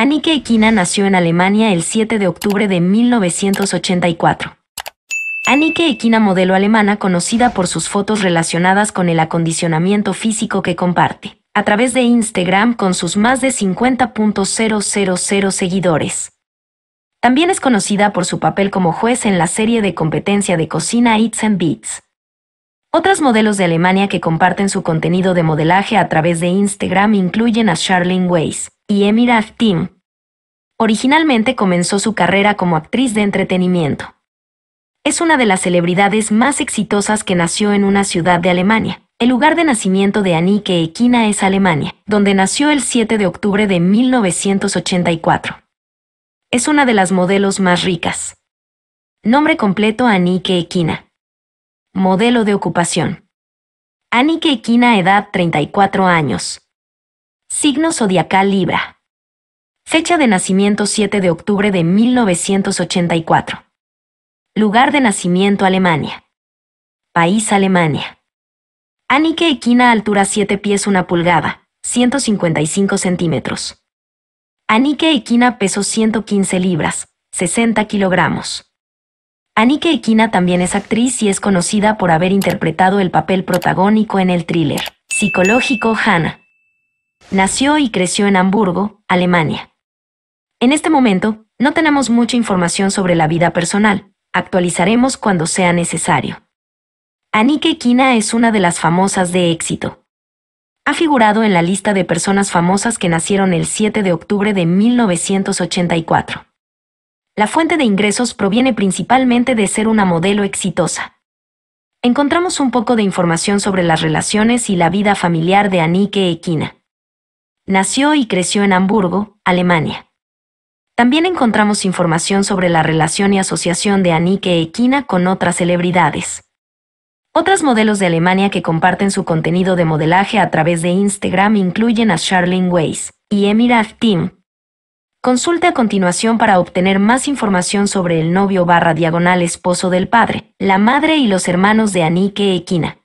Anike Ekina nació en Alemania el 7 de octubre de 1984. Anike Ekina, modelo alemana conocida por sus fotos relacionadas con el acondicionamiento físico que comparte, a través de Instagram con sus más de 50.000 seguidores. También es conocida por su papel como juez en la serie de competencia de cocina Eats and Beats. Otras modelos de Alemania que comparten su contenido de modelaje a través de Instagram incluyen a Charlene Weiss y Emira Team. Originalmente comenzó su carrera como actriz de entretenimiento. Es una de las celebridades más exitosas que nació en una ciudad de Alemania. El lugar de nacimiento de Anike Ekina es Alemania, donde nació el 7 de octubre de 1984. Es una de las modelos más ricas. Nombre completo Anike Ekina. Modelo de ocupación. Anike Equina, edad 34 años. Signo zodiacal Libra. Fecha de nacimiento 7 de octubre de 1984. Lugar de nacimiento Alemania. País Alemania. Anike Equina, altura 7 pies 1 pulgada, 155 centímetros. Anike Equina, peso 115 libras, 60 kilogramos. Anike Equina también es actriz y es conocida por haber interpretado el papel protagónico en el thriller psicológico Hannah. Nació y creció en Hamburgo, Alemania. En este momento, no tenemos mucha información sobre la vida personal, actualizaremos cuando sea necesario. Anike Ekina es una de las famosas de éxito. Ha figurado en la lista de personas famosas que nacieron el 7 de octubre de 1984 la fuente de ingresos proviene principalmente de ser una modelo exitosa. Encontramos un poco de información sobre las relaciones y la vida familiar de Anike Equina. Nació y creció en Hamburgo, Alemania. También encontramos información sobre la relación y asociación de Anike Equina con otras celebridades. Otras modelos de Alemania que comparten su contenido de modelaje a través de Instagram incluyen a Charlene Weiss y Emira Tim, Consulte a continuación para obtener más información sobre el novio barra diagonal esposo del padre, la madre y los hermanos de Anique Equina.